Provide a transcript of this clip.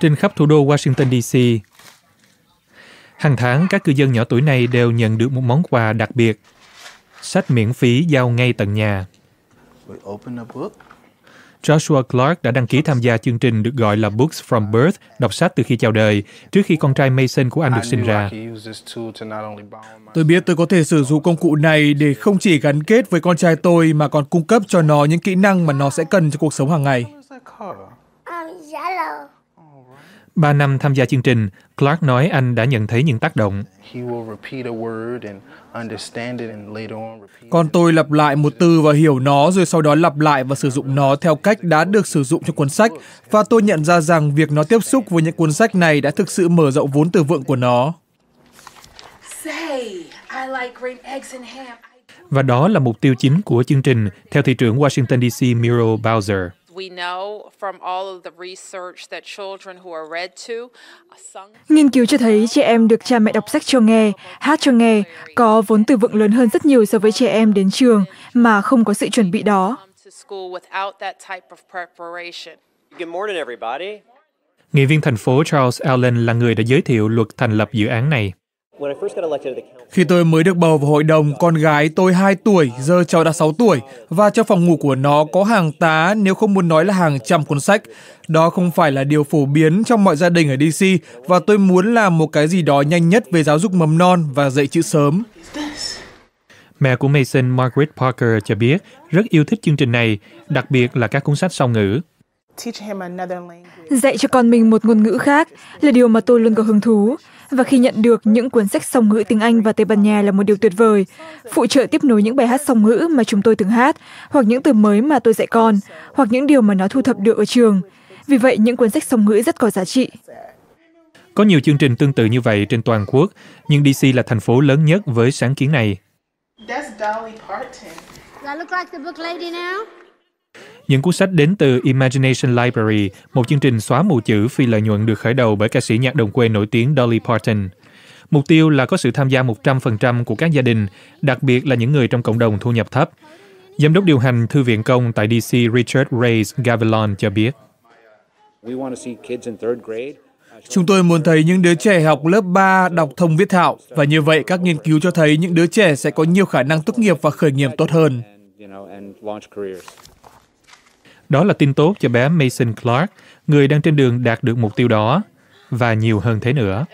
trên khắp thủ đô Washington DC. Hàng tháng, các cư dân nhỏ tuổi này đều nhận được một món quà đặc biệt, sách miễn phí giao ngay tận nhà. Joshua Clark đã đăng ký tham gia chương trình được gọi là Books from Birth, đọc sách từ khi chào đời, trước khi con trai Mason của anh được sinh ra. Tôi biết tôi có thể sử dụng công cụ này để không chỉ gắn kết với con trai tôi mà còn cung cấp cho nó những kỹ năng mà nó sẽ cần cho cuộc sống hàng ngày. Ba năm tham gia chương trình, Clark nói anh đã nhận thấy những tác động. Còn tôi lặp lại một từ và hiểu nó rồi sau đó lặp lại và sử dụng nó theo cách đã được sử dụng trong cuốn sách và tôi nhận ra rằng việc nó tiếp xúc với những cuốn sách này đã thực sự mở rộng vốn từ vựng của nó. Và đó là mục tiêu chính của chương trình theo thị trưởng Washington DC Miro Bowser. Nghiên cứu cho thấy trẻ em được cha mẹ đọc sách cho nghe, hát cho nghe có vốn từ vựng lớn hơn rất nhiều so với trẻ em đến trường mà không có sự chuẩn bị đó. Nghị viên thành phố Charles Allen là người đã giới thiệu luật thành lập dự án này. Khi tôi mới được bầu vào hội đồng, con gái tôi 2 tuổi, giờ cháu đã 6 tuổi, và trong phòng ngủ của nó có hàng tá nếu không muốn nói là hàng trăm cuốn sách. Đó không phải là điều phổ biến trong mọi gia đình ở DC, và tôi muốn làm một cái gì đó nhanh nhất về giáo dục mầm non và dạy chữ sớm. Mẹ của Mason, Margaret Parker, cho biết rất yêu thích chương trình này, đặc biệt là các cuốn sách song ngữ. Dạy cho con mình một ngôn ngữ khác là điều mà tôi luôn có hứng thú và khi nhận được những cuốn sách song ngữ tiếng Anh và Tây Ban Nha là một điều tuyệt vời. Phụ trợ tiếp nối những bài hát song ngữ mà chúng tôi từng hát, hoặc những từ mới mà tôi dạy con, hoặc những điều mà nó thu thập được ở trường. Vì vậy, những cuốn sách song ngữ rất có giá trị. Có nhiều chương trình tương tự như vậy trên toàn quốc, nhưng DC là thành phố lớn nhất với sáng kiến này những cuốn sách đến từ Imagination Library, một chương trình xóa mù chữ phi lợi nhuận được khởi đầu bởi ca sĩ nhạc đồng quê nổi tiếng Dolly Parton. Mục tiêu là có sự tham gia 100% của các gia đình, đặc biệt là những người trong cộng đồng thu nhập thấp. Giám đốc điều hành Thư viện Công tại DC Richard Reyes Gavilon cho biết. Chúng tôi muốn thấy những đứa trẻ học lớp 3 đọc thông viết thạo và như vậy các nghiên cứu cho thấy những đứa trẻ sẽ có nhiều khả năng tốt nghiệp và khởi nghiệp tốt hơn. Đó là tin tốt cho bé Mason Clark, người đang trên đường đạt được mục tiêu đó, và nhiều hơn thế nữa.